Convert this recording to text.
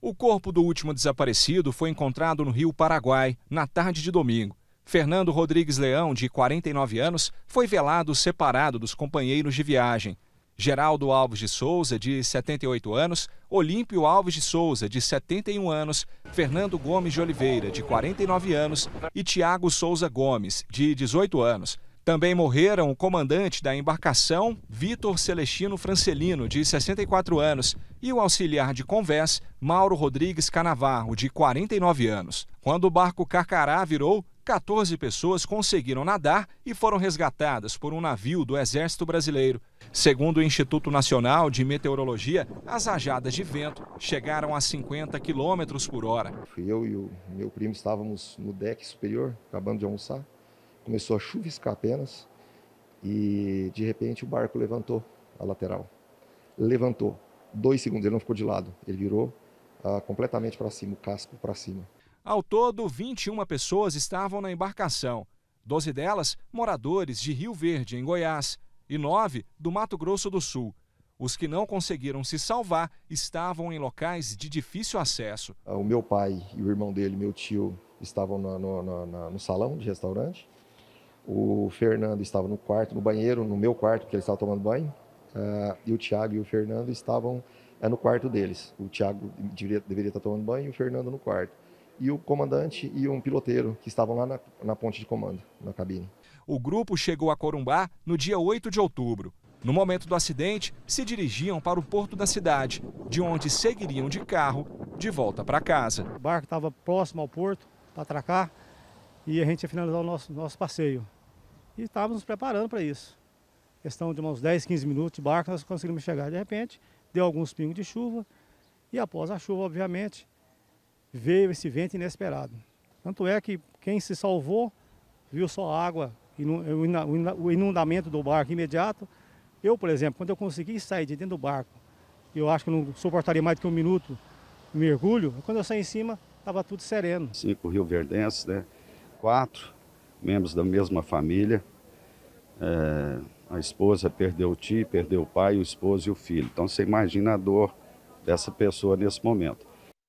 O corpo do último desaparecido foi encontrado no Rio Paraguai, na tarde de domingo. Fernando Rodrigues Leão, de 49 anos, foi velado separado dos companheiros de viagem. Geraldo Alves de Souza, de 78 anos, Olímpio Alves de Souza, de 71 anos, Fernando Gomes de Oliveira, de 49 anos, e Tiago Souza Gomes, de 18 anos, também morreram o comandante da embarcação, Vitor Celestino Francelino, de 64 anos, e o auxiliar de convés, Mauro Rodrigues Canavarro, de 49 anos. Quando o barco Carcará virou, 14 pessoas conseguiram nadar e foram resgatadas por um navio do Exército Brasileiro. Segundo o Instituto Nacional de Meteorologia, as rajadas de vento chegaram a 50 quilômetros por hora. Eu e o meu primo estávamos no deck superior, acabando de almoçar começou a chuviscar apenas e de repente o barco levantou a lateral. Levantou. Dois segundos, ele não ficou de lado, ele virou ah, completamente para cima, o casco para cima. Ao todo, 21 pessoas estavam na embarcação. Doze delas, moradores de Rio Verde, em Goiás, e nove do Mato Grosso do Sul. Os que não conseguiram se salvar estavam em locais de difícil acesso. Ah, o meu pai e o irmão dele, meu tio, estavam no, no, no, no salão de restaurante. O Fernando estava no quarto, no banheiro, no meu quarto, porque ele estava tomando banho. Uh, e o Thiago e o Fernando estavam é, no quarto deles. O Thiago deveria, deveria estar tomando banho e o Fernando no quarto. E o comandante e um piloteiro que estavam lá na, na ponte de comando, na cabine. O grupo chegou a Corumbá no dia 8 de outubro. No momento do acidente, se dirigiam para o porto da cidade, de onde seguiriam de carro de volta para casa. O barco estava próximo ao porto para atracar e a gente ia finalizar o nosso, nosso passeio. E estávamos nos preparando para isso. Questão de uns 10, 15 minutos de barco, nós conseguimos chegar de repente, deu alguns pingos de chuva, e após a chuva, obviamente, veio esse vento inesperado. Tanto é que quem se salvou viu só água, e o inundamento do barco imediato. Eu, por exemplo, quando eu consegui sair de dentro do barco, eu acho que não suportaria mais do que um minuto mergulho, quando eu saí em cima, estava tudo sereno. Cinco rio-verdenses, né? quatro membros da mesma família, é, a esposa perdeu o tio, perdeu o pai, o esposo e o filho. Então você imagina a dor dessa pessoa nesse momento.